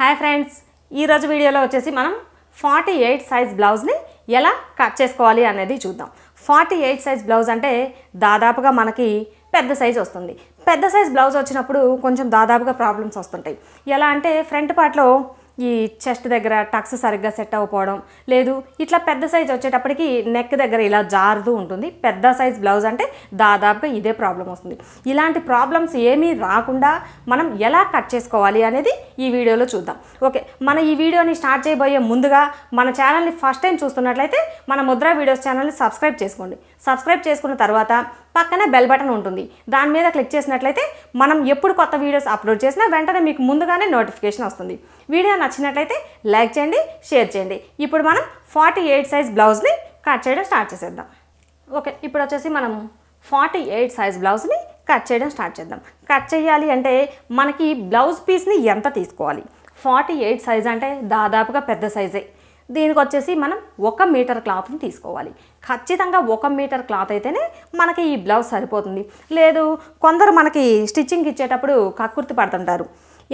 hi friends ఈరోజు వీడియోలో వచ్చేసి మనం ఫార్టీ ఎయిట్ సైజ్ బ్లౌజ్ని ఎలా కట్ చేసుకోవాలి అనేది చూద్దాం ఫార్టీ ఎయిట్ సైజ్ బ్లౌజ్ అంటే దాదాపుగా మనకి పెద్ద సైజ్ వస్తుంది పెద్ద సైజ్ బ్లౌజ్ వచ్చినప్పుడు కొంచెం దాదాపుగా ప్రాబ్లమ్స్ వస్తుంటాయి ఎలా అంటే ఫ్రంట్ పార్ట్లో ఈ చెస్ట్ దగ్గర టక్స్ సరిగ్గా సెట్ అవ్వకపోవడం లేదు ఇట్లా పెద్ద సైజ్ వచ్చేటప్పటికి నెక్ దగ్గర ఇలా జారుతూ ఉంటుంది పెద్ద సైజ్ బ్లౌజ్ అంటే దాదాపుగా ఇదే ప్రాబ్లం వస్తుంది ఇలాంటి ప్రాబ్లమ్స్ ఏమీ రాకుండా మనం ఎలా కట్ చేసుకోవాలి అనేది ఈ వీడియోలో చూద్దాం ఓకే మన ఈ వీడియోని స్టార్ట్ చేయబోయే ముందుగా మన ఛానల్ని ఫస్ట్ టైం చూస్తున్నట్లయితే మన ముద్రా వీడియోస్ ఛానల్ని సబ్స్క్రైబ్ చేసుకోండి సబ్స్క్రైబ్ చేసుకున్న తర్వాత పక్కన బెల్ బటన్ ఉంటుంది దాని మీద క్లిక్ చేసినట్లయితే మనం ఎప్పుడు కొత్త వీడియోస్ అప్లోడ్ చేసినా వెంటనే మీకు ముందుగానే నోటిఫికేషన్ వస్తుంది వీడియో నచ్చినట్లయితే లైక్ చేయండి షేర్ చేయండి ఇప్పుడు మనం ఫార్టీ ఎయిట్ సైజ్ బ్లౌజ్ని కట్ చేయడం స్టార్ట్ చేసేద్దాం ఓకే ఇప్పుడు వచ్చేసి మనం ఫార్టీ ఎయిట్ సైజ్ బ్లౌజ్ని కట్ చేయడం స్టార్ట్ చేద్దాం కట్ చేయాలి అంటే మనకి బ్లౌజ్ పీస్ని ఎంత తీసుకోవాలి ఫార్టీ ఎయిట్ సైజ్ అంటే దాదాపుగా పెద్ద సైజే దీనికి వచ్చేసి మనం ఒక మీటర్ క్లాత్ని తీసుకోవాలి ఖచ్చితంగా ఒక మీటర్ క్లాత్ అయితేనే మనకి ఈ బ్లౌజ్ సరిపోతుంది లేదు కొందరు మనకి స్టిచ్చింగ్ ఇచ్చేటప్పుడు కక్కుర్తి పడుతుంటారు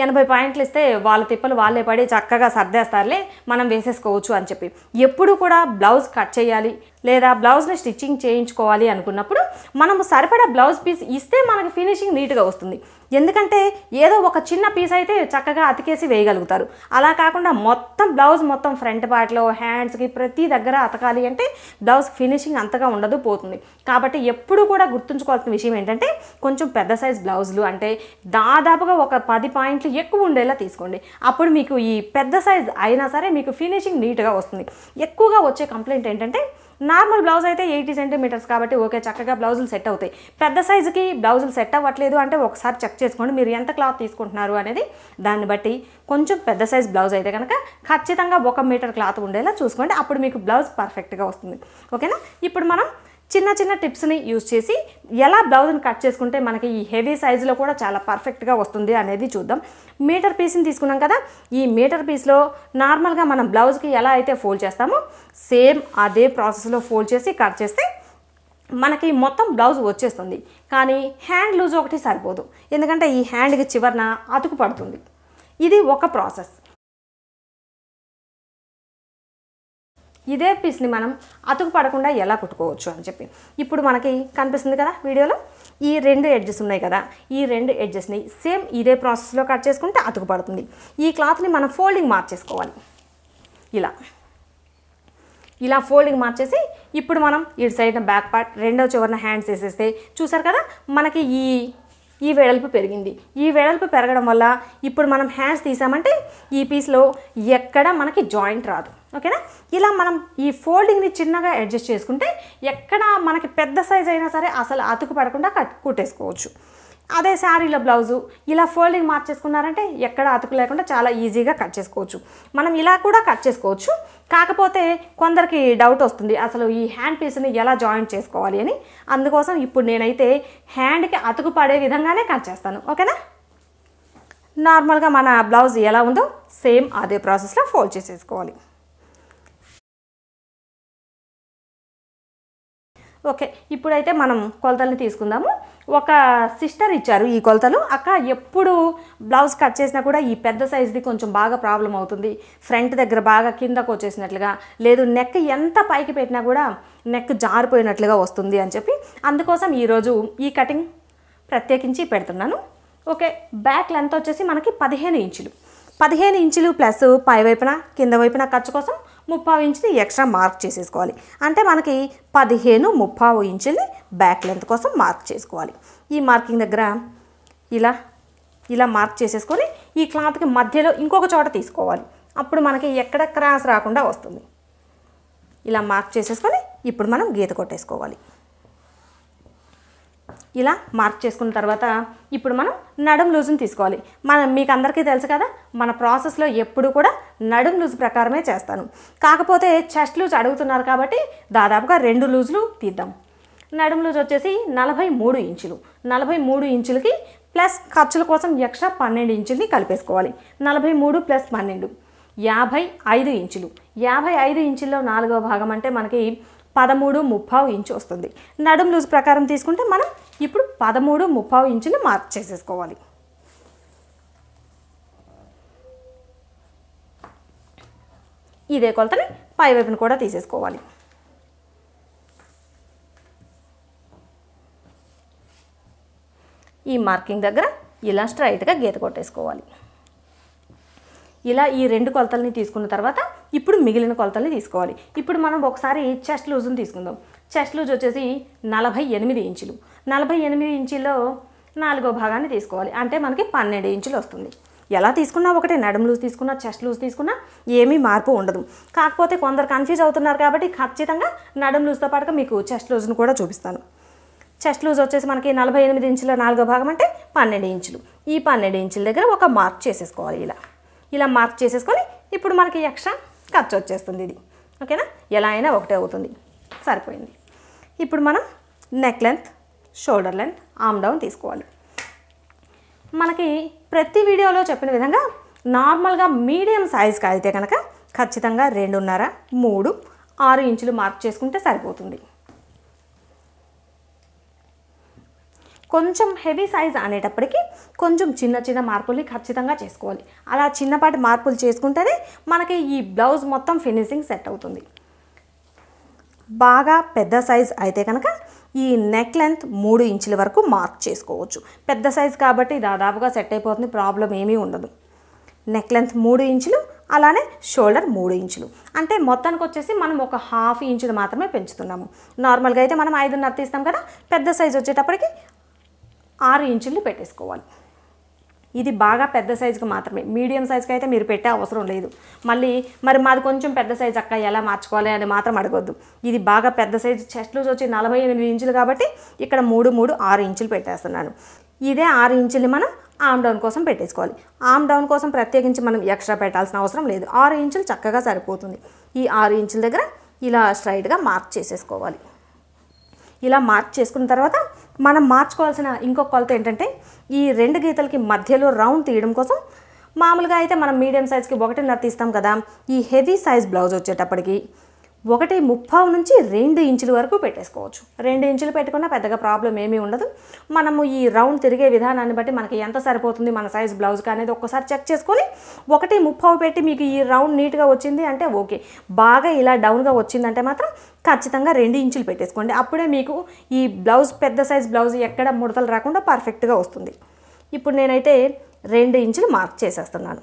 ఎనభై పాయింట్లు ఇస్తే వాళ్ళ తిప్పలు వాళ్ళే పడి చక్కగా సర్దేస్తారులే మనం వేసేసుకోవచ్చు అని చెప్పి ఎప్పుడు కూడా బ్లౌజ్ కట్ చేయాలి లేదా బ్లౌజ్ని స్టిచ్చింగ్ చేయించుకోవాలి అనుకున్నప్పుడు మనము సరిపడా బ్లౌజ్ పీస్ ఇస్తే మనకు ఫినిషింగ్ నీట్గా వస్తుంది ఎందుకంటే ఏదో ఒక చిన్న పీస్ అయితే చక్కగా అతికేసి వేయగలుగుతారు అలా కాకుండా మొత్తం బ్లౌజ్ మొత్తం ఫ్రంట్ పార్ట్లో హ్యాండ్స్కి ప్రతి దగ్గర అతకాలి అంటే బ్లౌజ్ ఫినిషింగ్ అంతగా ఉండదు పోతుంది కాబట్టి ఎప్పుడు కూడా గుర్తుంచుకోవాల్సిన విషయం ఏంటంటే కొంచెం పెద్ద సైజ్ బ్లౌజులు అంటే దాదాపుగా ఒక పది పాయింట్లు ఎక్కువ ఉండేలా తీసుకోండి అప్పుడు మీకు ఈ పెద్ద సైజ్ అయినా సరే మీకు ఫినిషింగ్ నీట్గా వస్తుంది ఎక్కువగా వచ్చే కంప్లైంట్ ఏంటంటే నార్మల్ బ్లౌజ్ అయితే ఎయిటీ సెంటీమీటర్స్ కాబట్టి ఓకే చక్కగా బ్లౌజులు సెట్ అవుతాయి పెద్ద సైజుకి బ్లౌజులు సెట్ అవ్వట్లేదు అంటే ఒకసారి చెక్ చేసుకోండి మీరు ఎంత క్లాత్ తీసుకుంటున్నారు అనేది దాన్ని బట్టి కొంచెం పెద్ద సైజ్ బ్లౌజ్ అయితే కనుక ఖచ్చితంగా ఒక మీటర్ క్లాత్ ఉండేలా చూసుకోండి అప్పుడు మీకు బ్లౌజ్ పర్ఫెక్ట్గా వస్తుంది ఓకేనా ఇప్పుడు మనం చిన్న చిన్న టిప్స్ని యూజ్ చేసి ఎలా బ్లౌజ్ని కట్ చేసుకుంటే మనకి ఈ హెవీ సైజులో కూడా చాలా పర్ఫెక్ట్గా వస్తుంది అనేది చూద్దాం మీటర్ పీస్ని తీసుకున్నాం కదా ఈ మీటర్ పీస్లో నార్మల్గా మనం బ్లౌజ్కి ఎలా అయితే ఫోల్డ్ చేస్తామో సేమ్ అదే ప్రాసెస్లో ఫోల్డ్ చేసి కట్ చేస్తే మనకి మొత్తం బ్లౌజ్ వచ్చేస్తుంది కానీ హ్యాండ్ లూజ్ ఒకటి సరిపోదు ఎందుకంటే ఈ హ్యాండ్కి చివరన అతుకు పడుతుంది ఇది ఒక ప్రాసెస్ ఇదే పీస్ని మనం అతుకు పడకుండా ఎలా కుట్టుకోవచ్చు అని చెప్పి ఇప్పుడు మనకి కనిపిస్తుంది కదా వీడియోలో ఈ రెండు ఎడ్జెస్ ఉన్నాయి కదా ఈ రెండు ఎడ్జెస్ని సేమ్ ఇదే ప్రాసెస్లో కట్ చేసుకుంటే అతుకు పడుతుంది ఈ క్లాత్ని మనం ఫోల్డింగ్ మార్చేసుకోవాలి ఇలా ఇలా ఫోల్డింగ్ మార్చేసి ఇప్పుడు మనం ఇటు సైడ్ బ్యాక్ పార్ట్ రెండో చివరిన హ్యాండ్స్ వేసేస్తే చూసారు కదా మనకి ఈ ఈ వెడల్పు పెరిగింది ఈ వెడల్పు పెరగడం వల్ల ఇప్పుడు మనం హ్యాండ్స్ తీసామంటే ఈ పీస్లో ఎక్కడ మనకి జాయింట్ రాదు ఓకేనా ఇలా మనం ఈ ఫోల్డింగ్ని చిన్నగా అడ్జస్ట్ చేసుకుంటే ఎక్కడ మనకి పెద్ద సైజ్ అయినా సరే అసలు అతుకు పడకుండా కట్ కుట్టేసుకోవచ్చు అదే శారీలో బ్లౌజు ఇలా ఫోల్డింగ్ మార్చేసుకున్నారంటే ఎక్కడ అతుకు లేకుండా చాలా ఈజీగా కట్ చేసుకోవచ్చు మనం ఇలా కూడా కట్ చేసుకోవచ్చు కాకపోతే కొందరికి డౌట్ వస్తుంది అసలు ఈ హ్యాండ్ పీస్ని ఎలా జాయింట్ చేసుకోవాలి అని అందుకోసం ఇప్పుడు నేనైతే హ్యాండ్కి అతుకు పడే విధంగానే కట్ చేస్తాను ఓకేనా నార్మల్గా మన బ్లౌజ్ ఎలా ఉందో సేమ్ అదే ప్రాసెస్లో ఫోల్డ్ చేసేసుకోవాలి ఓకే ఇప్పుడైతే మనం కొలతల్ని తీసుకుందాము ఒక సిస్టర్ ఇచ్చారు ఈ కొలతలు అక్క ఎప్పుడు బ్లౌజ్ కట్ చేసినా కూడా ఈ పెద్ద సైజుది కొంచెం బాగా ప్రాబ్లం అవుతుంది ఫ్రంట్ దగ్గర బాగా కిందకు వచ్చేసినట్లుగా లేదు నెక్ ఎంత పైకి పెట్టినా కూడా నెక్ జారిపోయినట్లుగా వస్తుంది అని చెప్పి అందుకోసం ఈరోజు ఈ కటింగ్ ప్రత్యేకించి పెడుతున్నాను ఓకే బ్యాక్ లెంత్ వచ్చేసి మనకి పదిహేను ఇంచులు పదిహేను ఇంచులు ప్లస్ పై వైపున కింద వైపున ఖర్చు కోసం ముప్పావు ఇంచుని ఎక్స్ట్రా మార్క్ చేసేసుకోవాలి అంటే మనకి పదిహేను ముప్పావు ఇంచుల్ని బ్యాక్ లెంత్ కోసం మార్క్ చేసుకోవాలి ఈ మార్కింగ్ దగ్గర ఇలా ఇలా మార్క్ చేసేసుకొని ఈ క్లాత్కి మధ్యలో ఇంకొక చోట తీసుకోవాలి అప్పుడు మనకి ఎక్కడ క్రాస్ రాకుండా వస్తుంది ఇలా మార్క్ చేసేసుకొని ఇప్పుడు మనం గీత కొట్టేసుకోవాలి ఇలా మార్క్ చేసుకున్న తర్వాత ఇప్పుడు మనం నడుం లూజుని తీసుకోవాలి మనం మీకు అందరికీ తెలుసు కదా మన ప్రాసెస్లో ఎప్పుడు కూడా నడుం లూజ్ ప్రకారమే చేస్తాను కాకపోతే చెస్ట్ లూజ్ అడుగుతున్నారు కాబట్టి దాదాపుగా రెండు లూజులు తీద్దాం నడుం లూజ్ వచ్చేసి నలభై మూడు ఇంచులు నలభై మూడు ఇంచులకి ప్లస్ ఖర్చుల కోసం ఎక్స్ట్రా పన్నెండు ఇంచులని కలిపేసుకోవాలి నలభై మూడు ప్లస్ పన్నెండు యాభై ఐదు ఇంచులు యాభై ఐదు ఇంచుల్లో నాలుగో భాగం అంటే మనకి పదమూడు ముప్పావు ఇంచు వస్తుంది నడుం లూజ్ ప్రకారం తీసుకుంటే మనం ఇప్పుడు పదమూడు ముప్పై ఇంచులు మార్క్ చేసేసుకోవాలి ఇదే కొలతని పైవైపును కూడా తీసేసుకోవాలి ఈ మార్కింగ్ దగ్గర ఇలా స్ట్రైట్గా గీత కొట్టేసుకోవాలి ఇలా ఈ రెండు కొలతల్ని తీసుకున్న తర్వాత ఇప్పుడు మిగిలిన కొలతల్ని తీసుకోవాలి ఇప్పుడు మనం ఒకసారి చెస్ట్ లూజ్ని తీసుకుందాం చెస్ట్ లూజ్ వచ్చేసి నలభై ఎనిమిది ఇంచులు నలభై ఎనిమిది ఇంచుల్లో నాలుగో భాగాన్ని తీసుకోవాలి అంటే మనకి పన్నెండు ఇంచులు వస్తుంది ఎలా తీసుకున్నా ఒకటే నడుము లూజ్ తీసుకున్నా చెస్ట్ లూజ్ తీసుకున్నా ఏమీ మార్పు ఉండదు కాకపోతే కొందరు కన్ఫ్యూజ్ అవుతున్నారు కాబట్టి ఖచ్చితంగా నడుము లూజ్తో పాటుగా మీకు చెస్ట్ లూజ్ను కూడా చూపిస్తాను చెస్ట్ లూజ్ వచ్చేసి మనకి నలభై ఎనిమిది ఇంచుల నాలుగో భాగం అంటే పన్నెండు ఇంచులు ఈ పన్నెండు ఇంచుల దగ్గర ఒక మార్క్ చేసేసుకోవాలి ఇలా ఇలా మార్క్ చేసేసుకొని ఇప్పుడు మనకి ఎక్స్ట్రా ఖర్చు వచ్చేస్తుంది ఇది ఓకేనా ఎలా అయినా ఒకటే అవుతుంది సరిపోయింది ఇప్పుడు మనం neck length shoulder length arm down తీసుకోవాలి మనకి ప్రతి వీడియోలో చెప్పిన విధంగా నార్మల్గా మీడియం సైజ్కి అయితే కనుక ఖచ్చితంగా రెండున్నర మూడు ఆరు ఇంచులు మార్క్ చేసుకుంటే సరిపోతుంది కొంచెం హెవీ సైజ్ అనేటప్పటికీ కొంచెం చిన్న చిన్న మార్పులు ఖచ్చితంగా చేసుకోవాలి అలా చిన్నపాటి మార్పులు చేసుకుంటేనే మనకి ఈ బ్లౌజ్ మొత్తం ఫినిషింగ్ సెట్ అవుతుంది బాగా పెద్ద సైజ్ అయితే కనుక ఈ నెక్ లెంత్ మూడు ఇంచుల వరకు మార్క్ చేసుకోవచ్చు పెద్ద సైజ్ కాబట్టి దాదాపుగా సెట్ అయిపోతుంది ప్రాబ్లం ఏమీ ఉండదు నెక్ లెంత్ మూడు ఇంచులు అలానే షోల్డర్ మూడు ఇంచులు అంటే మొత్తానికి వచ్చేసి మనం ఒక హాఫ్ ఇంచులు మాత్రమే పెంచుతున్నాము నార్మల్గా అయితే మనం ఐదున్నర తీస్తాం కదా పెద్ద సైజ్ వచ్చేటప్పటికి ఆరు ఇంచులు పెట్టేసుకోవాలి ఇది బాగా పెద్ద సైజుకి మాత్రమే మీడియం సైజుకి అయితే మీరు పెట్టే అవసరం లేదు మళ్ళీ మరి మాది కొంచెం పెద్ద సైజు అక్క ఎలా మార్చుకోవాలి అని మాత్రం అడగొద్దు ఇది బాగా పెద్ద సైజు చెస్ట్ లూజ్ వచ్చి నలభై ఎనిమిది ఇంచులు కాబట్టి ఇక్కడ మూడు మూడు ఆరు ఇంచులు పెట్టేస్తున్నాను ఇదే ఆరు ఇంచులు మనం ఆమ్ డౌన్ కోసం పెట్టేసుకోవాలి ఆమ్ డౌన్ కోసం ప్రత్యేకించి మనం ఎక్స్ట్రా పెట్టాల్సిన అవసరం లేదు ఆరు ఇంచులు చక్కగా సరిపోతుంది ఈ ఆరు ఇంచుల దగ్గర ఇలా స్ట్రైట్గా మార్క్ చేసేసుకోవాలి ఇలా మార్క్ చేసుకున్న తర్వాత మనం మార్చుకోవాల్సిన ఇంకొక కొలత ఏంటంటే ఈ రెండు గీతలకి మధ్యలో రౌండ్ తీయడం కోసం మామూలుగా అయితే మనం మీడియం సైజ్కి ఒకటిన్నర తీస్తాం కదా ఈ హెవీ సైజ్ బ్లౌజ్ వచ్చేటప్పటికి ఒకటి ముప్పావు నుంచి రెండు ఇంచుల వరకు పెట్టేసుకోవచ్చు రెండు ఇంచులు పెట్టుకున్నా పెద్దగా ప్రాబ్లం ఏమీ ఉండదు మనము ఈ రౌండ్ తిరిగే విధానాన్ని బట్టి మనకి ఎంత సరిపోతుంది మన సైజ్ బ్లౌజ్కి అనేది ఒక్కసారి చెక్ చేసుకొని ఒకటి ముప్పావు పెట్టి మీకు ఈ రౌండ్ నీట్గా వచ్చింది అంటే ఓకే బాగా ఇలా డౌన్గా వచ్చిందంటే మాత్రం ఖచ్చితంగా రెండు ఇంచులు పెట్టేసుకోండి అప్పుడే మీకు ఈ బ్లౌజ్ పెద్ద సైజ్ బ్లౌజ్ ఎక్కడ ముడతలు రాకుండా పర్ఫెక్ట్గా వస్తుంది ఇప్పుడు నేనైతే రెండు ఇంచులు మార్క్ చేసేస్తున్నాను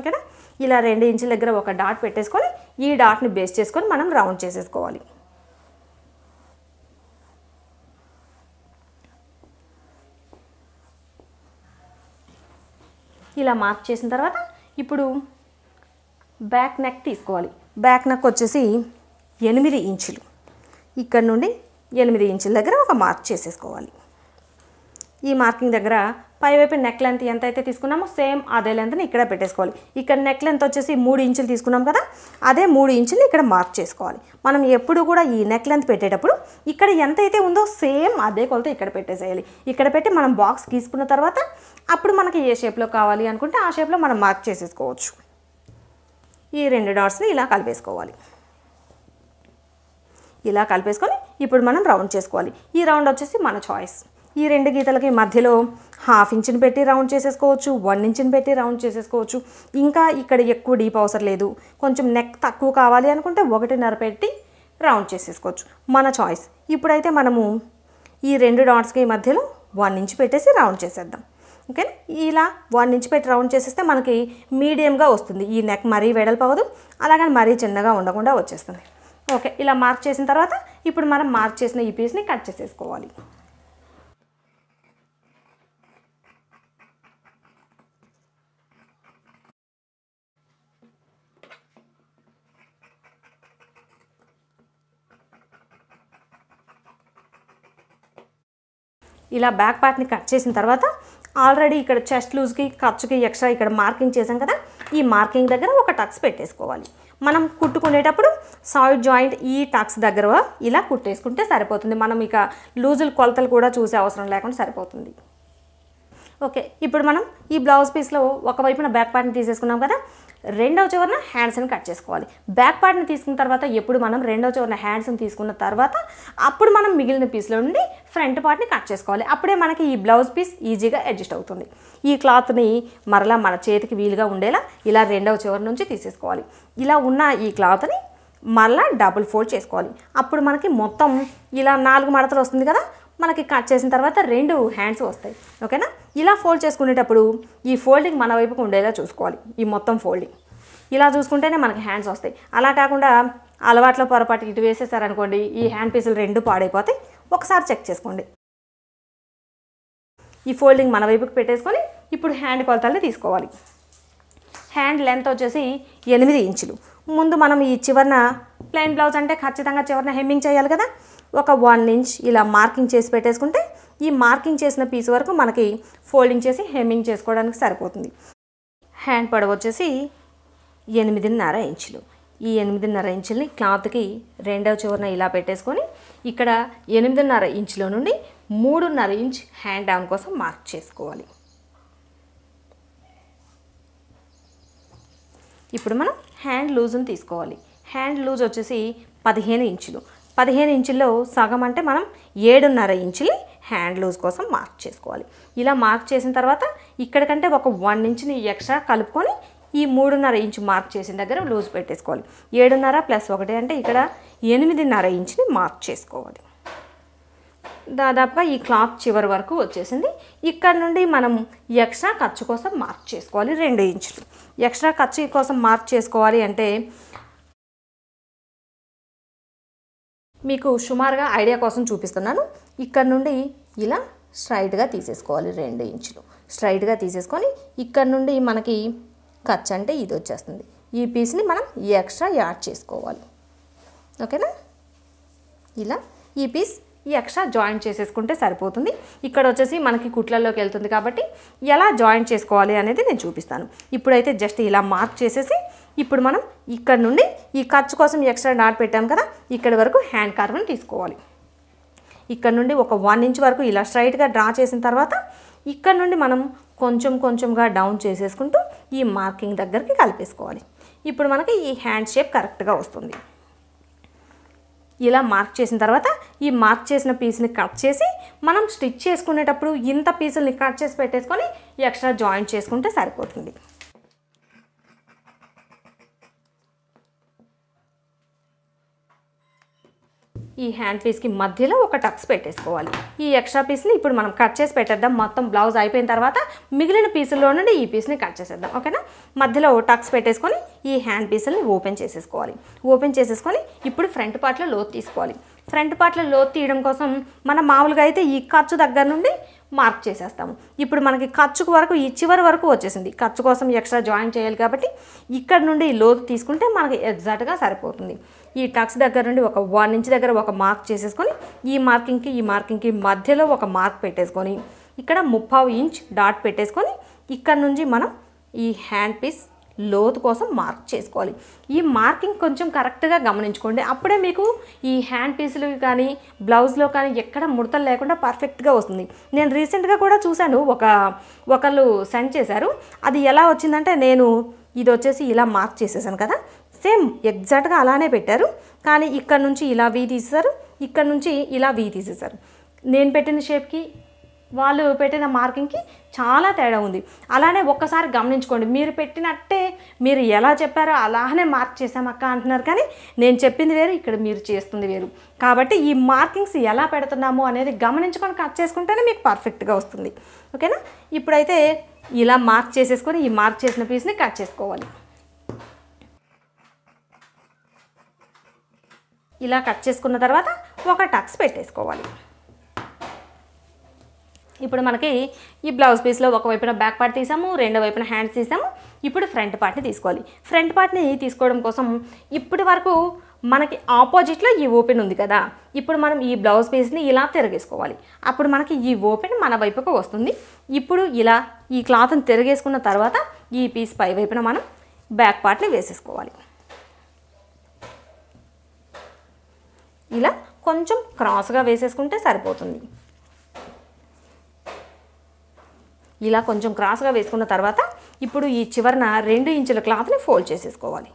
ఓకేనా ఇలా రెండు ఇంచుల దగ్గర ఒక డాట్ పెట్టేసుకొని ఈ డాట్ని బేస్ చేసుకొని మనం రౌండ్ చేసేసుకోవాలి ఇలా మార్క్ చేసిన తర్వాత ఇప్పుడు బ్యాక్ నెక్ తీసుకోవాలి బ్యాక్ నెక్ వచ్చేసి ఎనిమిది ఇంచులు ఇక్కడ నుండి ఎనిమిది ఇంచుల దగ్గర ఒక మార్క్ చేసేసుకోవాలి ఈ మార్కింగ్ దగ్గర పైవైపు నెక్ లెంత్ ఎంత అయితే తీసుకున్నామో సేమ్ అదే లెంత్ని ఇక్కడ పెట్టేసుకోవాలి ఇక్కడ నెక్ లెంత్ వచ్చేసి మూడు ఇంచులు తీసుకున్నాం కదా అదే మూడు ఇంచులు ఇక్కడ మార్క్ చేసుకోవాలి మనం ఎప్పుడు కూడా ఈ నెక్ లెంత్ పెట్టేటప్పుడు ఇక్కడ ఎంత అయితే ఉందో సేమ్ అదే కొలత ఇక్కడ పెట్టేసేయాలి ఇక్కడ పెట్టి మనం బాక్స్ తీసుకున్న తర్వాత అప్పుడు మనకి ఏ షేప్లో కావాలి అనుకుంటే ఆ షేప్లో మనం మార్క్ చేసేసుకోవచ్చు ఈ రెండు డాట్స్ని ఇలా కలిపేసుకోవాలి ఇలా కలిపేసుకొని ఇప్పుడు మనం రౌండ్ చేసుకోవాలి ఈ రౌండ్ వచ్చేసి మన చాయిస్ ఈ రెండు గీతలకి మధ్యలో హాఫ్ ఇంచుని పెట్టి రౌండ్ చేసేసుకోవచ్చు వన్ ఇంచుని పెట్టి రౌండ్ చేసేసుకోవచ్చు ఇంకా ఇక్కడ ఎక్కువ డీప్ అవసరం లేదు కొంచెం నెక్ తక్కువ కావాలి అనుకుంటే ఒకటిన్నర పెట్టి రౌండ్ చేసేసుకోవచ్చు మన చాయిస్ ఇప్పుడైతే మనము ఈ రెండు డాట్స్కి మధ్యలో వన్ ఇంచ్ పెట్టేసి రౌండ్ చేసేద్దాం ఓకేనా ఇలా వన్ ఇంచ్ పెట్టి రౌండ్ చేసేస్తే మనకి మీడియంగా వస్తుంది ఈ నెక్ మరీ వెడల్పవదు అలాగని మరీ చిన్నగా ఉండకుండా వచ్చేస్తుంది ఓకే ఇలా మార్క్ చేసిన తర్వాత ఇప్పుడు మనం మార్క్ చేసిన ఈ పీస్ని కట్ చేసేసుకోవాలి ఇలా బ్యాక్ పార్ట్ని కట్ చేసిన తర్వాత ఆల్రెడీ ఇక్కడ చెస్ట్ లూజ్కి ఖర్చుకి ఎక్స్ట్రా ఇక్కడ మార్కింగ్ చేసాం కదా ఈ మార్కింగ్ దగ్గర ఒక టక్స్ పెట్టేసుకోవాలి మనం కుట్టుకునేటప్పుడు సాయిడ్ జాయింట్ ఈ టక్స్ దగ్గర ఇలా కుట్టేసుకుంటే సరిపోతుంది మనం ఇక లూజులు కొలతలు కూడా చూసే అవసరం లేకుండా సరిపోతుంది ఓకే ఇప్పుడు మనం ఈ బ్లౌజ్ పీస్లో ఒకవైపున బ్యాక్ పార్ట్ని తీసేసుకున్నాం కదా రెండవ చివరిన హ్యాండ్స్ని కట్ చేసుకోవాలి బ్యాక్ పార్ట్ని తీసుకున్న తర్వాత ఎప్పుడు మనం రెండవ చివరిన హ్యాండ్స్ని తీసుకున్న తర్వాత అప్పుడు మనం మిగిలిన పీస్లో నుండి ఫ్రంట్ పార్ట్ని కట్ చేసుకోవాలి అప్పుడే మనకి ఈ బ్లౌజ్ పీస్ ఈజీగా అడ్జస్ట్ అవుతుంది ఈ క్లాత్ని మరలా మన చేతికి వీలుగా ఉండేలా ఇలా రెండవ చివరి నుంచి తీసేసుకోవాలి ఇలా ఉన్న ఈ క్లాత్ని మళ్ళా డబుల్ ఫోల్డ్ చేసుకోవాలి అప్పుడు మనకి మొత్తం ఇలా నాలుగు మడతలు వస్తుంది కదా మనకి కట్ చేసిన తర్వాత రెండు హ్యాండ్స్ వస్తాయి ఓకేనా ఇలా ఫోల్డ్ చేసుకునేటప్పుడు ఈ ఫోల్డింగ్ మన వైపుకు ఉండేలా చూసుకోవాలి ఈ మొత్తం ఫోల్డింగ్ ఇలా చూసుకుంటేనే మనకి హ్యాండ్స్ వస్తాయి అలా కాకుండా అలవాట్లో పొరపాటు ఇటు వేసేసారనుకోండి ఈ హ్యాండ్ పీసులు రెండు పాడైపోతాయి ఒకసారి చెక్ చేసుకోండి ఈ ఫోల్డింగ్ మన వైపుకి పెట్టేసుకొని ఇప్పుడు హ్యాండ్ కొలతల్ని తీసుకోవాలి హ్యాండ్ లెంత్ వచ్చేసి ఎనిమిది ఇంచులు ముందు మనం ఈ చివరన ప్లెయిన్ బ్లౌజ్ అంటే ఖచ్చితంగా చివరన హెమ్మింగ్ చేయాలి కదా ఒక వన్ ఇంచ్ ఇలా మార్కింగ్ చేసి పెట్టేసుకుంటే ఈ మార్కింగ్ చేసిన పీస్ వరకు మనకి ఫోల్డింగ్ చేసి హెమ్మింగ్ చేసుకోవడానికి సరిపోతుంది హ్యాండ్ పడవ వచ్చేసి ఎనిమిదిన్నర ఇంచులు ఈ ఎనిమిదిన్నర ఇంచుల్ని క్లాత్కి రెండవ చివరన ఇలా పెట్టేసుకొని ఇక్కడ ఎనిమిదిన్నర ఇంచులో నుండి మూడున్నర ఇంచ్ హ్యాండ్ డౌన్ కోసం మార్క్ చేసుకోవాలి ఇప్పుడు మనం హ్యాండ్ లూజ్ని తీసుకోవాలి హ్యాండ్ లూజ్ వచ్చేసి పదిహేను ఇంచులు పదిహేను ఇంచుల్లో సగం అంటే మనం ఏడున్నర ఇంచులు హ్యాండ్ లూజ్ కోసం మార్క్ చేసుకోవాలి ఇలా మార్క్ చేసిన తర్వాత ఇక్కడికంటే ఒక వన్ ఇంచుని ఎక్స్ట్రా కలుపుకొని ఈ మూడున్నర ఇంచు మార్క్ చేసిన దగ్గర లూజ్ పెట్టేసుకోవాలి ఏడున్నర ప్లస్ ఒకటి అంటే ఇక్కడ ఎనిమిదిన్నర ఇంచుని మార్క్ చేసుకోవాలి దాదాపుగా ఈ క్లాత్ చివరి వరకు వచ్చేసింది ఇక్కడ నుండి మనం ఎక్స్ట్రా ఖర్చు కోసం మార్క్ చేసుకోవాలి రెండు ఇంచులు ఎక్స్ట్రా ఖర్చు కోసం మార్క్ చేసుకోవాలి అంటే మీకు సుమారుగా ఐడియా కోసం చూపిస్తున్నాను ఇక్కడ నుండి ఇలా స్ట్రైట్గా తీసేసుకోవాలి రెండు ఇంచులు స్ట్రైట్గా తీసేసుకొని ఇక్కడ నుండి మనకి ఖర్చు అంటే ఇది వచ్చేస్తుంది ఈ పీస్ని మనం ఎక్స్ట్రా యాడ్ చేసుకోవాలి ఓకేనా ఇలా ఈ పీస్ ఎక్స్ట్రా జాయింట్ చేసేసుకుంటే సరిపోతుంది ఇక్కడ వచ్చేసి మనకి కుట్లలోకి వెళ్తుంది కాబట్టి ఎలా జాయింట్ చేసుకోవాలి అనేది నేను చూపిస్తాను ఇప్పుడైతే జస్ట్ ఇలా మార్క్ చేసేసి ఇప్పుడు మనం ఇక్కడ నుండి ఈ ఖర్చు కోసం ఎక్స్ట్రా డాట్ పెట్టాం కదా ఇక్కడ వరకు హ్యాండ్ కార్వ్ని తీసుకోవాలి ఇక్కడ నుండి ఒక వన్ ఇంచ్ వరకు ఇలా స్ట్రైట్గా డ్రా చేసిన తర్వాత ఇక్కడ నుండి మనం కొంచెం కొంచెంగా డౌన్ చేసేసుకుంటూ ఈ మార్కింగ్ దగ్గరికి కలిపేసుకోవాలి ఇప్పుడు మనకి ఈ హ్యాండ్ షేప్ కరెక్ట్గా వస్తుంది ఇలా మార్క్ చేసిన తర్వాత ఈ మార్క్ చేసిన పీస్ని కట్ చేసి మనం స్టిచ్ చేసుకునేటప్పుడు ఇంత పీసుల్ని కట్ చేసి పెట్టేసుకొని ఎక్స్ట్రా జాయింట్ చేసుకుంటే సరిపోతుంది ఈ హ్యాండ్ పీస్కి మధ్యలో ఒక టక్స్ పెట్టేసుకోవాలి ఈ ఎక్స్ట్రా పీస్ని ఇప్పుడు మనం కట్ చేసి పెట్టేద్దాం మొత్తం బ్లౌజ్ అయిపోయిన తర్వాత మిగిలిన పీసుల్లో నుండి ఈ పీస్ని కట్ చేసేద్దాం ఓకేనా మధ్యలో టక్స్ పెట్టేసుకొని ఈ హ్యాండ్ పీసుల్ని ఓపెన్ చేసేసుకోవాలి ఓపెన్ చేసేసుకొని ఇప్పుడు ఫ్రంట్ పార్ట్లో లోతు తీసుకోవాలి ఫ్రంట్ పార్ట్లో లోతు తీయడం కోసం మనం మామూలుగా అయితే ఈ ఖర్చు దగ్గర నుండి మార్క్ చేసేస్తాము ఇప్పుడు మనకి ఖర్చుకు వరకు ఈ చివరి వరకు వచ్చేసింది ఖర్చు కోసం ఎక్స్ట్రా జాయిన్ చేయాలి కాబట్టి ఇక్కడ నుండి లోతు తీసుకుంటే మనకి ఎగ్జాక్ట్గా సరిపోతుంది ఈ టక్స్ దగ్గర నుండి ఒక వన్ ఇంచ్ దగ్గర ఒక మార్క్ చేసేసుకొని ఈ మార్కింగ్కి ఈ మార్కింగ్కి మధ్యలో ఒక మార్క్ పెట్టేసుకొని ఇక్కడ ముప్పావు ఇంచ్ డాట్ పెట్టేసుకొని ఇక్కడ నుంచి మనం ఈ హ్యాండ్ పీస్ లోతు కోసం మార్క్ చేసుకోవాలి ఈ మార్కింగ్ కొంచెం కరెక్ట్గా గమనించుకోండి అప్పుడే మీకు ఈ హ్యాండ్ పీసులు కానీ బ్లౌజ్లో కానీ ఎక్కడ ముడతలు లేకుండా పర్ఫెక్ట్గా వస్తుంది నేను రీసెంట్గా కూడా చూశాను ఒక ఒకళ్ళు సెండ్ చేశారు అది ఎలా వచ్చిందంటే నేను ఇది వచ్చేసి ఇలా మార్క్ చేసేసాను కదా సేమ్ ఎగ్జాక్ట్గా అలానే పెట్టారు కానీ ఇక్కడ నుంచి ఇలా వీ తీసేశారు ఇక్కడ నుంచి ఇలా వీ తీసేశారు నేను పెట్టిన షేప్కి వాళ్ళు పెట్టిన మార్కింగ్కి చాలా తేడా ఉంది అలానే ఒక్కసారి గమనించుకోండి మీరు పెట్టినట్టే మీరు ఎలా చెప్పారో అలానే మార్క్ చేసామక్క అంటున్నారు కానీ నేను చెప్పింది వేరు ఇక్కడ మీరు చేస్తుంది వేరు కాబట్టి ఈ మార్కింగ్స్ ఎలా పెడుతున్నాము అనేది గమనించుకొని కట్ చేసుకుంటేనే మీకు పర్ఫెక్ట్గా వస్తుంది ఓకేనా ఇప్పుడైతే ఇలా మార్క్ చేసేసుకొని ఈ మార్క్ చేసిన పీస్ని కట్ చేసుకోవాలి ఇలా కట్ చేసుకున్న తర్వాత ఒక టక్స్ పెట్టేసుకోవాలి ఇప్పుడు మనకి ఈ బ్లౌజ్ పీస్లో ఒకవైపున బ్యాక్ పార్ట్ తీసాము రెండో వైపున హ్యాండ్స్ తీసాము ఇప్పుడు ఫ్రంట్ పార్ట్ని తీసుకోవాలి ఫ్రంట్ పార్ట్ని తీసుకోవడం కోసం ఇప్పటి వరకు మనకి ఆపోజిట్లో ఈ ఓపెన్ ఉంది కదా ఇప్పుడు మనం ఈ బ్లౌజ్ పీస్ని ఇలా తిరగేసుకోవాలి అప్పుడు మనకి ఈ ఓపెన్ మన వైపుకు వస్తుంది ఇప్పుడు ఇలా ఈ క్లాత్ని తిరగేసుకున్న తర్వాత ఈ పీస్ పై వైపున మనం బ్యాక్ పార్ట్ని వేసేసుకోవాలి ఇలా కొంచెం క్రాస్గా వేసేసుకుంటే సరిపోతుంది ఇలా కొంచెం క్రాస్గా వేసుకున్న తర్వాత ఇప్పుడు ఈ చివరన రెండు ఇంచుల క్లాత్ని ఫోల్డ్ చేసేసుకోవాలి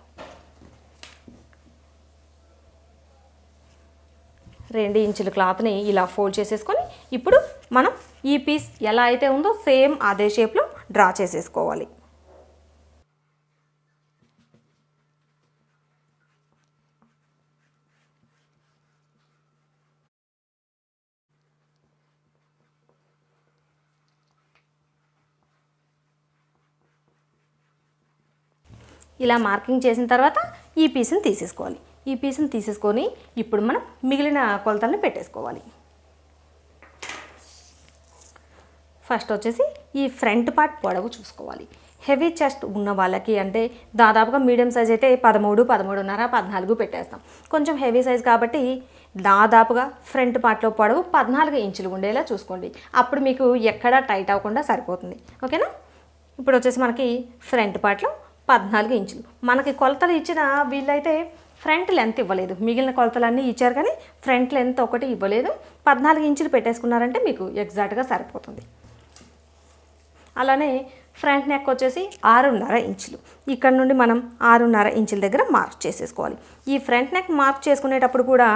రెండు ఇంచుల క్లాత్ని ఇలా ఫోల్డ్ చేసేసుకొని ఇప్పుడు మనం ఈ పీస్ ఎలా అయితే ఉందో సేమ్ అదే షేప్లో డ్రా చేసేసుకోవాలి ఇలా మార్కింగ్ చేసిన తర్వాత ఈ పీస్ని తీసేసుకోవాలి ఈ పీస్ని తీసేసుకొని ఇప్పుడు మనం మిగిలిన కొలతలను పెట్టేసుకోవాలి ఫస్ట్ వచ్చేసి ఈ ఫ్రంట్ పార్ట్ పొడవు చూసుకోవాలి హెవీ చెస్ట్ ఉన్న వాళ్ళకి అంటే దాదాపుగా మీడియం సైజ్ అయితే పదమూడు పదమూడున్నర పద్నాలుగు పెట్టేస్తాం కొంచెం హెవీ సైజ్ కాబట్టి దాదాపుగా ఫ్రంట్ పార్ట్లో పొడవు పద్నాలుగు ఇంచులు ఉండేలా చూసుకోండి అప్పుడు మీకు ఎక్కడా టైట్ అవ్వకుండా సరిపోతుంది ఓకేనా ఇప్పుడు వచ్చేసి మనకి ఫ్రంట్ పార్ట్లో పద్నాలుగు ఇంచులు మనకి కొలతలు ఇచ్చిన వీళ్ళైతే ఫ్రంట్ లెంత్ ఇవ్వలేదు మిగిలిన కొలతలన్నీ ఇచ్చారు కానీ ఫ్రంట్ లెంత్ ఒకటి ఇవ్వలేదు పద్నాలుగు ఇంచులు పెట్టేసుకున్నారంటే మీకు ఎగ్జాక్ట్గా సరిపోతుంది అలానే ఫ్రంట్ నెక్ వచ్చేసి ఆరున్నర ఇంచులు ఇక్కడ నుండి మనం ఆరున్నర ఇంచుల దగ్గర మార్క్ చేసేసుకోవాలి ఈ ఫ్రంట్ నెక్ మార్క్ చేసుకునేటప్పుడు కూడా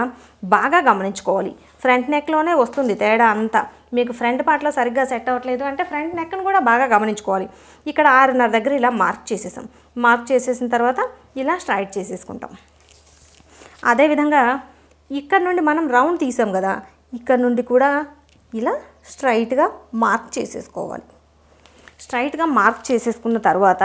బాగా గమనించుకోవాలి ఫ్రంట్ నెక్లోనే వస్తుంది తేడా అంతా మీకు ఫ్రంట్ పార్ట్లో సరిగ్గా సెట్ అవ్వట్లేదు అంటే ఫ్రంట్ నెక్ను కూడా బాగా గమనించుకోవాలి ఇక్కడ ఆరున్నర దగ్గర ఇలా మార్క్ చేసేసాం మార్క్ చేసేసిన తర్వాత ఇలా స్ట్రైట్ చేసేసుకుంటాం అదేవిధంగా ఇక్కడ నుండి మనం రౌండ్ తీసాం కదా ఇక్కడ నుండి కూడా ఇలా స్ట్రైట్గా మార్క్ చేసేసుకోవాలి స్ట్రైట్గా మార్క్ చేసేసుకున్న తర్వాత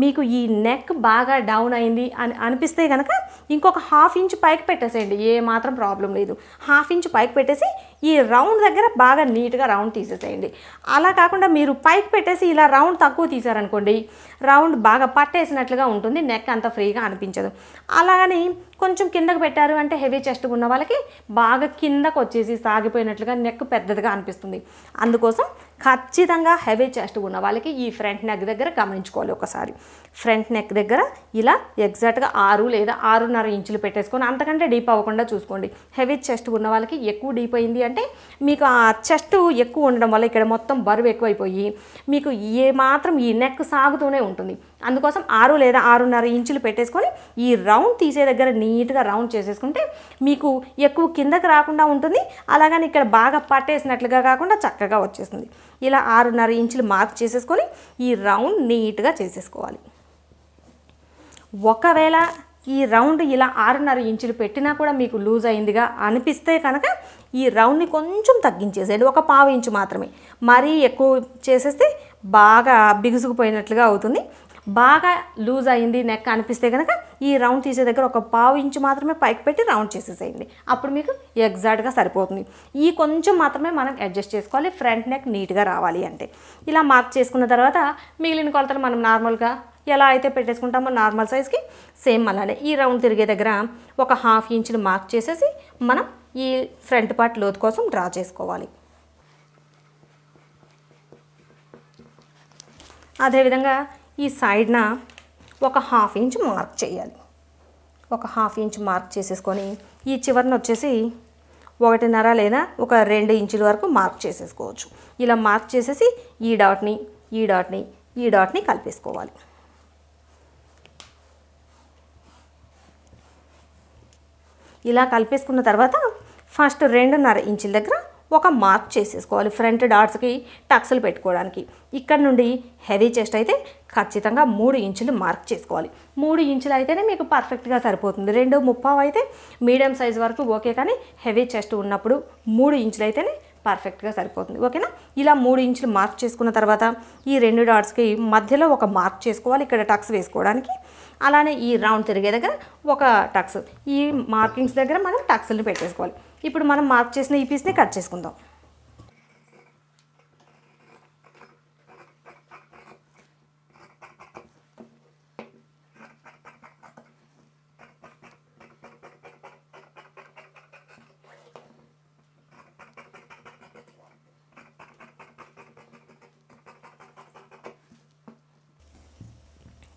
మీకు ఈ నెక్ బాగా డౌన్ అయింది అని అనిపిస్తే కనుక ఇంకొక హాఫ్ ఇంచ్ పైకి పెట్టేసేయండి ఏ మాత్రం ప్రాబ్లం లేదు హాఫ్ ఇంచ్ పైకి పెట్టేసి ఈ రౌండ్ దగ్గర బాగా నీట్గా రౌండ్ తీసేసేయండి అలా కాకుండా మీరు పైకి పెట్టేసి ఇలా రౌండ్ తక్కువ తీసారనుకోండి రౌండ్ బాగా పట్టేసినట్లుగా ఉంటుంది నెక్ అంత ఫ్రీగా అనిపించదు అలాగని కొంచెం కిందకు పెట్టారు అంటే హెవీ చెస్ట్ ఉన్న వాళ్ళకి బాగా కిందకు వచ్చేసి సాగిపోయినట్లుగా నెక్ పెద్దదిగా అనిపిస్తుంది అందుకోసం ఖచ్చితంగా హెవీ చెస్ట్ ఉన్న వాళ్ళకి ఈ ఫ్రంట్ నెక్ దగ్గర గమనించుకోవాలి ఒకసారి ఫ్రంట్ నెక్ దగ్గర ఇలా ఎగ్జాక్ట్గా ఆరు లేదా ఆరున్నర ఇంచులు పెట్టేసుకొని అంతకంటే డీప్ అవ్వకుండా చూసుకోండి హెవీ చెస్ట్ ఉన్న వాళ్ళకి ఎక్కువ డీప్ అయింది అంటే మీకు ఆ చెస్ట్ ఎక్కువ ఉండడం వల్ల ఇక్కడ మొత్తం బరువు ఎక్కువైపోయి మీకు ఏ మాత్రం ఈ నెక్ సాగుతూనే ఉంటుంది అందుకోసం ఆరు లేదా ఆరున్నర ఇంచులు పెట్టేసుకొని ఈ రౌండ్ తీసే దగ్గర నీట్గా రౌండ్ చేసేసుకుంటే మీకు ఎక్కువ కిందకి రాకుండా ఉంటుంది అలాగని ఇక్కడ బాగా పట్టేసినట్లుగా కాకుండా చక్కగా వచ్చేస్తుంది ఇలా ఆరున్నర ఇంచులు మార్క్ చేసేసుకొని ఈ రౌండ్ నీట్గా చేసేసుకోవాలి ఒకవేళ ఈ రౌండ్ ఇలా ఆరున్నర ఇంచులు పెట్టినా కూడా మీకు లూజ్ అయిందిగా అనిపిస్తే కనుక ఈ రౌండ్ని కొంచెం తగ్గించేసేయండి ఒక పావు ఇంచు మాత్రమే మరీ ఎక్కువ చేసేస్తే బాగా బిగుసుకుపోయినట్లుగా అవుతుంది బాగా లూజ్ అయింది నెక్ అనిపిస్తే కనుక ఈ రౌండ్ తీసే దగ్గర ఒక పావు ఇంచు మాత్రమే పైకి పెట్టి రౌండ్ చేసేసేయండి అప్పుడు మీకు ఎగ్జాక్ట్గా సరిపోతుంది ఈ కొంచెం మాత్రమే మనం అడ్జస్ట్ చేసుకోవాలి ఫ్రంట్ నెక్ నీట్గా రావాలి అంటే ఇలా మార్క్ చేసుకున్న తర్వాత మిగిలిన కొలతలు మనం నార్మల్గా ఎలా అయితే పెట్టేసుకుంటామో నార్మల్ సైజ్కి సేమ్ అలానే ఈ రౌండ్ తిరిగే దగ్గర ఒక హాఫ్ ఇంచ్ని మార్క్ చేసేసి మనం ఈ ఫ్రంట్ పార్ట్ లోతు కోసం డ్రా చేసుకోవాలి అదేవిధంగా ఈ సైడ్న ఒక హాఫ్ ఇంచ్ మార్క్ చేయాలి ఒక హాఫ్ ఇంచ్ మార్క్ చేసేసుకొని ఈ చివరిని వచ్చేసి ఒకటిన్నర లేదా ఒక రెండు ఇంచుల వరకు మార్క్ చేసేసుకోవచ్చు ఇలా మార్క్ చేసేసి ఈ డాట్ని ఈ డాట్ని ఈ డాట్ని కలిపేసుకోవాలి ఇలా కలిపేసుకున్న తర్వాత ఫస్ట్ రెండున్నర ఇంచుల దగ్గర ఒక మార్క్ చేసేసుకోవాలి ఫ్రంట్ డాట్స్కి టక్స్లు పెట్టుకోవడానికి ఇక్కడ నుండి హెవీ చెస్ట్ అయితే ఖచ్చితంగా మూడు ఇంచులు మార్క్ చేసుకోవాలి మూడు ఇంచులు అయితేనే మీకు పర్ఫెక్ట్గా సరిపోతుంది రెండు ముప్పావు అయితే మీడియం సైజ్ వరకు ఓకే కానీ హెవీ చెస్ట్ ఉన్నప్పుడు మూడు ఇంచులు అయితేనే పర్ఫెక్ట్గా సరిపోతుంది ఓకేనా ఇలా మూడు ఇంచులు మార్క్ చేసుకున్న తర్వాత ఈ రెండు డాట్స్కి మధ్యలో ఒక మార్క్ చేసుకోవాలి ఇక్కడ టక్స్ వేసుకోవడానికి అలానే ఈ రౌండ్ తిరిగే దగ్గర ఒక టక్స్ ఈ మార్కింగ్స్ దగ్గర మనం టక్స్ని పెట్టేసుకోవాలి ఇప్పుడు మనం మార్క్ చేసిన ఈ పీస్ని కట్ చేసుకుందాం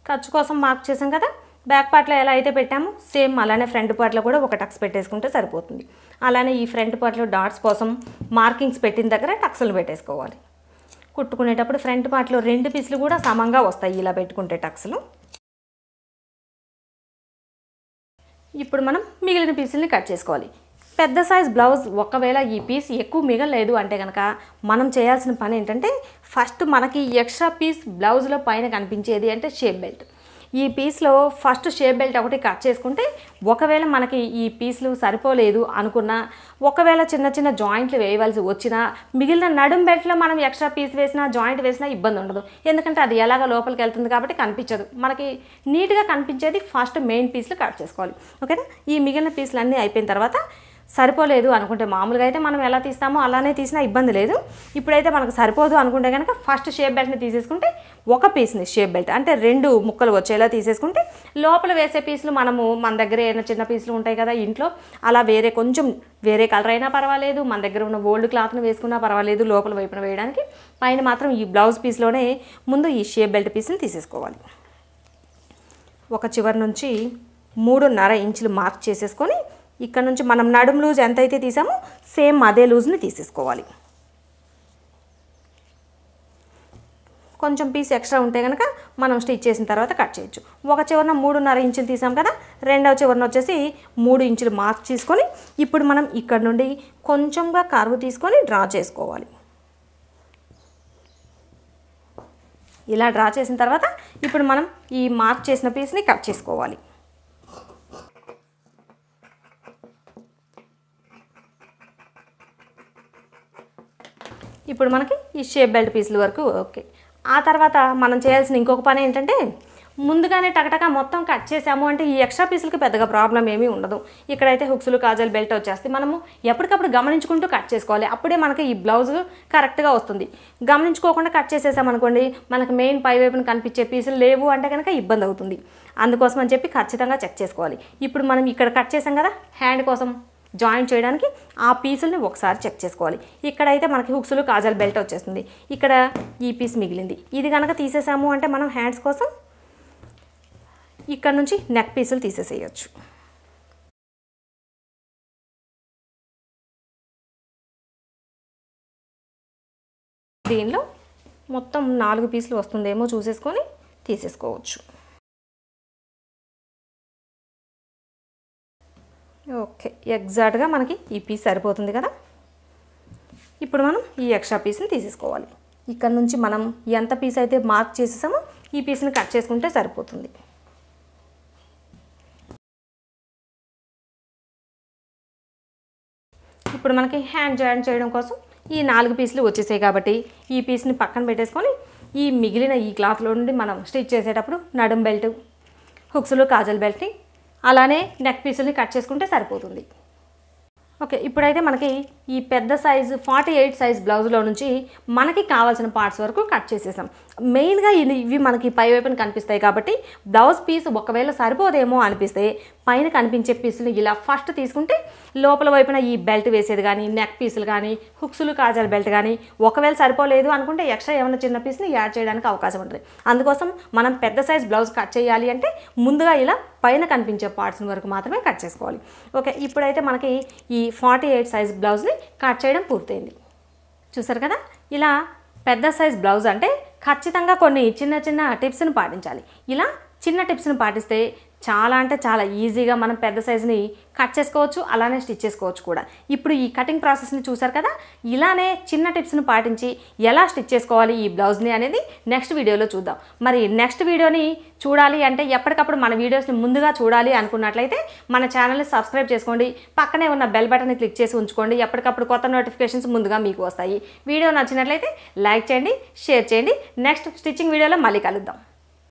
ఖర్చు కోసం మార్క్ చేసాం కదా బ్యాక్ పార్ట్లో ఎలా అయితే పెట్టామో సేమ్ అలానే ఫ్రంట్ పార్ట్లో కూడా ఒక టక్స్ పెట్టేసుకుంటే సరిపోతుంది అలానే ఈ ఫ్రంట్ పార్ట్లో డాట్స్ కోసం మార్కింగ్స్ పెట్టిన దగ్గర టక్స్లు పెట్టేసుకోవాలి కుట్టుకునేటప్పుడు ఫ్రంట్ పార్ట్లో రెండు పీసులు కూడా సమంగా వస్తాయి ఇలా పెట్టుకుంటే టక్స్లు ఇప్పుడు మనం మిగిలిన పీసుల్ని కట్ చేసుకోవాలి పెద్ద సైజ్ బ్లౌజ్ ఒకవేళ ఈ పీస్ ఎక్కువ మిగలేదు అంటే కనుక మనం చేయాల్సిన పని ఏంటంటే ఫస్ట్ మనకి ఎక్స్ట్రా పీస్ బ్లౌజ్లో పైన కనిపించేది అంటే షేప్ బెల్ట్ ఈ పీస్లో ఫస్ట్ షేప్ బెల్ట్ ఒకటి కట్ చేసుకుంటే ఒకవేళ మనకి ఈ పీస్లు సరిపోలేదు అనుకున్నా ఒకవేళ చిన్న చిన్న జాయింట్లు వేయవలసి వచ్చినా మిగిలిన నడుం బెల్ట్లో మనం ఎక్స్ట్రా పీస్ వేసినా జాయింట్ వేసినా ఇబ్బంది ఉండదు ఎందుకంటే అది ఎలాగ లోపలికి వెళ్తుంది కాబట్టి కనిపించదు మనకి నీట్గా కనిపించేది ఫస్ట్ మెయిన్ పీస్లు కట్ చేసుకోవాలి ఓకేనా ఈ మిగిలిన పీస్లు అన్నీ అయిపోయిన తర్వాత సరిపోలేదు అనుకుంటే మామూలుగా అయితే మనం ఎలా తీస్తామో అలానే తీసినా ఇబ్బంది లేదు ఇప్పుడైతే మనకు సరిపోదు అనుకుంటే కనుక ఫస్ట్ షేప్ బెల్ట్ని తీసేసుకుంటే ఒక పీస్ని షేప్ బెల్ట్ అంటే రెండు ముక్కలు వచ్చేలా తీసేసుకుంటే లోపల వేసే పీసులు మనము మన దగ్గర ఏదైనా చిన్న పీసులు ఉంటాయి కదా ఇంట్లో అలా వేరే కొంచెం వేరే కలర్ అయినా పర్వాలేదు మన దగ్గర ఉన్న ఓల్డ్ క్లాత్ను వేసుకున్నా పర్వాలేదు లోపల వైపున వేయడానికి పైన మాత్రం ఈ బ్లౌజ్ పీస్లోనే ముందు ఈ షేప్ బెల్ట్ పీస్ని తీసేసుకోవాలి ఒక చివరి నుంచి మూడున్నర ఇంచులు మార్క్ చేసేసుకొని ఇక్కడ నుంచి మనం నడుము లూజ్ ఎంత అయితే తీసామో సేమ్ అదే లూజ్ని తీసేసుకోవాలి కొంచెం పీస్ ఎక్స్ట్రా ఉంటే కనుక మనం స్టిచ్ చేసిన తర్వాత కట్ చేయొచ్చు ఒక చివరన మూడున్నర ఇంచులు తీసాం కదా రెండవ చివరన వచ్చేసి మూడు ఇంచులు మార్క్ చేసుకొని ఇప్పుడు మనం ఇక్కడ నుండి కొంచెంగా కర్వ్ తీసుకొని డ్రా చేసుకోవాలి ఇలా డ్రా చేసిన తర్వాత ఇప్పుడు మనం ఈ మార్క్ చేసిన పీస్ని కట్ చేసుకోవాలి ఇప్పుడు మనకి ఈ షేప్ బెల్ట్ పీసుల వరకు ఓకే ఆ తర్వాత మనం చేయాల్సిన ఇంకొక పని ఏంటంటే ముందుగానే టకటగా మొత్తం కట్ చేసాము అంటే ఈ ఎక్స్ట్రా పీసులకి పెద్దగా ప్రాబ్లం ఏమీ ఉండదు ఇక్కడైతే హుక్స్లు కాజల్ బెల్ట్ వచ్చేస్తే మనము ఎప్పటికప్పుడు గమనించుకుంటూ కట్ చేసుకోవాలి అప్పుడే మనకి ఈ బ్లౌజ్ కరెక్ట్గా వస్తుంది గమనించుకోకుండా కట్ చేసేసామనుకోండి మనకు మెయిన్ పై వైపున కనిపించే పీసులు లేవు అంటే కనుక ఇబ్బంది అవుతుంది అందుకోసం అని చెప్పి ఖచ్చితంగా చెక్ చేసుకోవాలి ఇప్పుడు మనం ఇక్కడ కట్ చేసాం కదా హ్యాండ్ కోసం జాయింట్ చేయడానికి ఆ పీసుల్ని ఒకసారి చెక్ చేసుకోవాలి ఇక్కడైతే మనకి హుక్స్లు కాజల్ బెల్ట్ వచ్చేస్తుంది ఇక్కడ ఈ పీస్ మిగిలింది ఇది కనుక తీసేసాము అంటే మనం హ్యాండ్స్ కోసం ఇక్కడ నుంచి నెక్ పీసులు తీసేసేయచ్చు దీనిలో మొత్తం నాలుగు పీసులు వస్తుందేమో చూసేసుకొని తీసేసుకోవచ్చు ఓకే ఎగ్జాక్ట్గా మనకి ఈ పీస్ సరిపోతుంది కదా ఇప్పుడు మనం ఈ ఎక్స్ట్రా పీస్ని తీసేసుకోవాలి ఇక్కడ నుంచి మనం ఎంత పీస్ అయితే మార్క్ చేసేసామో ఈ పీస్ని కట్ చేసుకుంటే సరిపోతుంది ఇప్పుడు మనకి హ్యాండ్ జాయింట్ చేయడం కోసం ఈ నాలుగు పీసులు వచ్చేసాయి కాబట్టి ఈ పీస్ని పక్కన పెట్టేసుకొని ఈ మిగిలిన ఈ క్లాత్లో నుండి మనం స్టిచ్ చేసేటప్పుడు నడుం బెల్ట్ హుక్స్లు కాజల్ బెల్ట్ని అలానే నెక్ పీసుల్ని కట్ చేసుకుంటే సరిపోతుంది ఓకే ఇప్పుడైతే మనకి ఈ పెద్ద సైజు ఫార్టీ ఎయిట్ సైజ్ బ్లౌజ్లో నుంచి మనకి కావాల్సిన పార్ట్స్ వరకు కట్ చేసేసాం మెయిన్గా ఇవి మనకి పై వైపున కనిపిస్తాయి కాబట్టి బ్లౌజ్ పీస్ ఒకవేళ సరిపోదేమో అనిపిస్తే పైన కనిపించే పీసులు ఇలా ఫస్ట్ తీసుకుంటే లోపల వైపున ఈ బెల్ట్ వేసేది కానీ నెక్ పీసులు కానీ హుక్స్లు కాజాల బెల్ట్ కానీ ఒకవేళ సరిపోలేదు అనుకుంటే ఎక్స్ట్రా ఏమైనా చిన్న పీస్ని యాడ్ చేయడానికి అవకాశం ఉంటుంది అందుకోసం మనం పెద్ద సైజ్ బ్లౌజ్ కట్ చేయాలి అంటే ముందుగా ఇలా పైన కనిపించే పార్ట్స్ వరకు మాత్రమే కట్ చేసుకోవాలి ఓకే ఇప్పుడైతే మనకి ఈ ఫార్టీ ఎయిట్ సైజ్ బ్లౌజ్ని కట్ చేయడం పూర్తయింది చూసారు కదా ఇలా పెద్ద సైజ్ బ్లౌజ్ అంటే ఖచ్చితంగా కొన్ని చిన్న చిన్న టిప్స్ని పాటించాలి ఇలా చిన్న టిప్స్ని పాటిస్తే చాలా అంటే చాలా ఈజీగా మనం పెద్ద సైజుని కట్ చేసుకోవచ్చు అలానే స్టిచ్ చేసుకోవచ్చు కూడా ఇప్పుడు ఈ కటింగ్ ప్రాసెస్ని చూసారు కదా ఇలానే చిన్న టిప్స్ను పాటించి ఎలా స్టిచ్ చేసుకోవాలి ఈ బ్లౌజ్ని అనేది నెక్స్ట్ వీడియోలో చూద్దాం మరి నెక్స్ట్ వీడియోని చూడాలి అంటే ఎప్పటికప్పుడు మన వీడియోస్ని ముందుగా చూడాలి అనుకున్నట్లయితే మన ఛానల్ని సబ్స్క్రైబ్ చేసుకోండి పక్కనే ఉన్న బెల్ బటన్ని క్లిక్ చేసి ఉంచుకోండి ఎప్పటికప్పుడు కొత్త నోటిఫికేషన్స్ ముందుగా మీకు వస్తాయి వీడియో నచ్చినట్లయితే లైక్ చేయండి షేర్ చేయండి నెక్స్ట్ స్టిచ్చింగ్ వీడియోలో మళ్ళీ కలుద్దాం